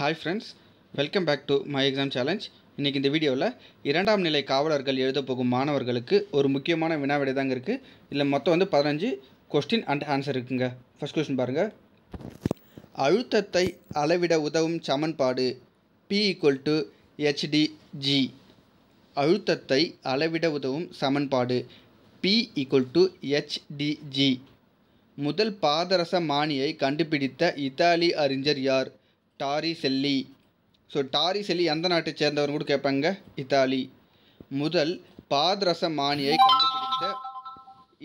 hi friends welcome back to my exam challenge இன்றைக்கி இந்த வீடியோவில் இரண்டாம் நிலை காவலர்கள் எழுத போகும் மாணவர்களுக்கு ஒரு முக்கியமான வினா தாங்க இருக்குது இல்லை மொத்தம் வந்து பதினஞ்சு கொஸ்டின் அண்ட் ஆன்சர் இருக்குங்க ஃபஸ்ட் கொஸ்டின் பாருங்கள் அழுத்தத்தை அளவிட உதவும் சமன்பாடு பி ஈக்குவல் டு ஹெச்டிஜி அழுத்தத்தை அளவிட உதவும் சமன்பாடு பி ஈக்குவல் டு ஹெச்டிஜி முதல் பாதரச மானியை கண்டுபிடித்த இத்தாலி அறிஞர் யார் டாரி செல்லி ஸோ டாரி செல்லி எந்த நாட்டை சேர்ந்தவர் கூட கேட்பாங்க இத்தாலி முதல் பாதரச மானியை கண்டுபிடித்த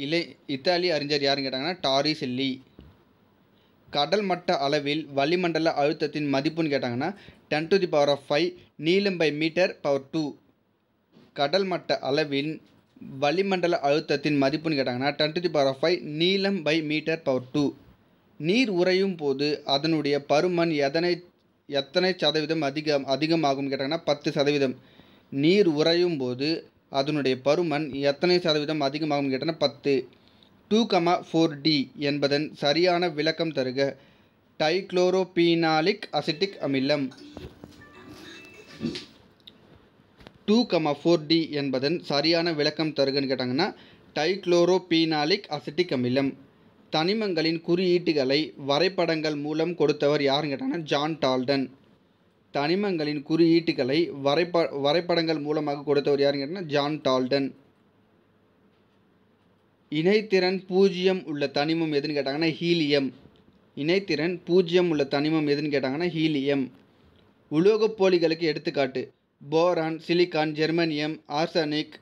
இலை இத்தாலி அறிஞர் யாருன்னு கேட்டாங்கன்னா டாரி செல்லி கடல் மட்ட அளவில் வளிமண்டல அழுத்தத்தின் மதிப்புன்னு கேட்டாங்கன்னா ten to the power of five நீளம் பை மீட்டர் பவர் டூ கடல் மட்ட அளவின் வளிமண்டல அழுத்தத்தின் மதிப்புன்னு கேட்டாங்கன்னா ten to the power of five நீளம் பை மீட்டர் பவர் டூ நீர் உறையும் போது அதனுடைய பருமன் எதனை எத்தனை சதவீதம் அதிகம் அதிகமாகும் கேட்டாங்கன்னா பத்து சதவீதம் நீர் உறையும் போது அதனுடைய பருமன் எத்தனை சதவீதம் அதிகமாகும் கேட்டாங்கன்னா பத்து டூ கமா ஃபோர் டி என்பதன் சரியான விளக்கம் தருக டைக்ளோரோபீனாலிக் அசிட்டிக் அமிலம் டூ கமா ஃபோர் டி என்பதன் சரியான விளக்கம் தருகன்னு கேட்டாங்கன்னா டைக்ளோரோபீனாலிக் அசிட்டிக் அமிலம் தனிமங்களின் குறியீட்டுகளை வரைபடங்கள் மூலம் கொடுத்தவர் யாருன்னு கேட்டாங்கன்னா ஜான் டால்டன் தனிமங்களின் குறியீட்டுகளை வரைப வரைபடங்கள் மூலமாக கொடுத்தவர் யாருன்னு கேட்டாங்கன்னா ஜான் டால்டன் இணைத்திறன் பூஜ்ஜியம் உள்ள தனிமம் எதுன்னு கேட்டாங்கன்னா ஹீலியம் இணைத்திறன் பூஜ்ஜியம் உள்ள தனிமம் எதுன்னு கேட்டாங்கன்னா ஹீலியம் உலோகப் போலிகளுக்கு எடுத்துக்காட்டு போரான் சிலிக்கான் ஜெர்மனியம் ஆர்சனிக்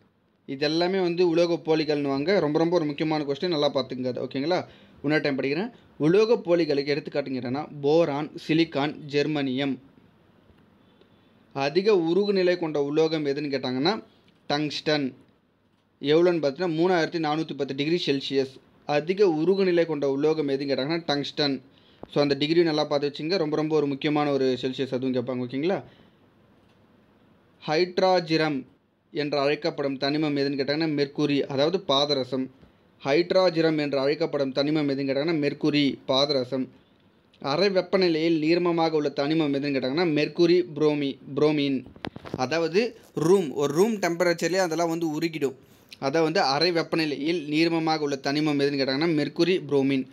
இது எல்லாமே வந்து உலோக போலிகள்னுவாங்க ரொம்ப ரொம்ப ஒரு முக்கியமான கொஸ்டின் நல்லா பார்த்துங்க அது ஓகேங்களா இன்னொரு டைம் படிக்கிறேன் உலோக போலிகளுக்கு எடுத்துக்காட்டுங்கிறேன்னா போரான் சிலிக்கான் ஜெர்மனியம் அதிக உருகு நிலை கொண்ட உலோகம் எதுன்னு கேட்டாங்கன்னா டங்ஸ்டன் எவ்வளோன்னு பார்த்தீங்கன்னா மூணாயிரத்தி நானூற்றி பத்து டிகிரி செல்சியஸ் அதிக உருகு நிலை கொண்ட உலோகம் எதுன்னு கேட்டாங்கன்னா டங்ஸ்டன் ஸோ அந்த டிகிரி நல்லா பார்த்து வச்சுங்க ரொம்ப ரொம்ப ஒரு முக்கியமான ஒரு செல்சியஸ் அதுவும் கேட்பாங்க ஓகேங்களா ஹைட்ராஜிரம் என்று அழைக்கப்படும் தனிமம் எதுன்னு கேட்டாங்கன்னா மெர்குரி அதாவது பாதரசம் ஹைட்ராஜிரம் என்று அழைக்கப்படும் தனிமம் எதுன்னு கேட்டாங்கன்னா மெர்குரி பாதரசம் அரை வெப்பநிலையில் நீர்மமாக உள்ள தனிமம் எதுன்னு கேட்டாங்கன்னா மெர்குரி புரோமி புரோமின் அதாவது ரூம் ஒரு ரூம் டெம்பரேச்சர்லேயே அதெல்லாம் வந்து உருகிடும் அதை வந்து அரை வெப்பநிலையில் நீர்மமாக உள்ள தனிமம் எதுன்னு கேட்டாங்கன்னா மெர்குரி புரோமின்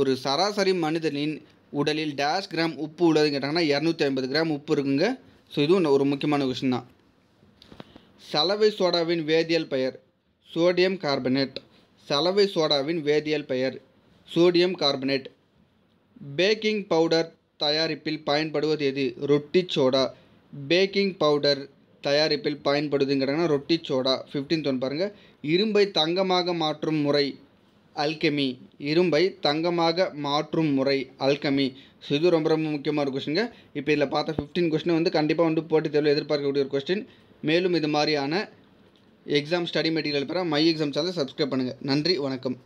ஒரு சராசரி மனிதனின் உடலில் டேஷ் கிராம் உப்பு உள்ளதுன்னு கேட்டாங்கன்னா இரநூத்தி ஐம்பது கிராம் உப்பு இருக்குங்க ஸோ இதுவும் ஒரு முக்கியமான கொஷின் தான் சலவை சோடாவின் வேதியியல் பெயர் சோடியம் கார்பனேட் சலவை சோடாவின் வேதியியல் பெயர் சோடியம் கார்பனேட் பேக்கிங் பவுடர் தயாரிப்பில் பயன்படுவது எது ரொட்டி சோடா பேக்கிங் பவுடர் தயாரிப்பில் பயன்படுதுங்கிறாங்கன்னா ரொட்டி சோடா ஃபிஃப்டீன்த் ஒன் பாருங்கள் இரும்பை தங்கமாக மாற்றும் முறை அல்கெமி இரும்பை தங்கமாக மாற்றும் முறை அல்கமி இது ரொம்ப ரொம்ப முக்கியமான ஒரு இப்போ இதில் பார்த்தா ஃபிஃப்டீன் கொஸ்டின் வந்து கண்டிப்பாக வந்து போட்டி தேர்வில் எதிர்பார்க்கக்கூடிய ஒரு கொஸ்டின் மேலும் இது மாதிரியான எக்ஸாம் ஸ்டடி மெட்டீரியல் பெற மை எக்ஸாம் சேனலை சப்ஸ்கிரைப் பண்ணுங்கள் நன்றி வணக்கம்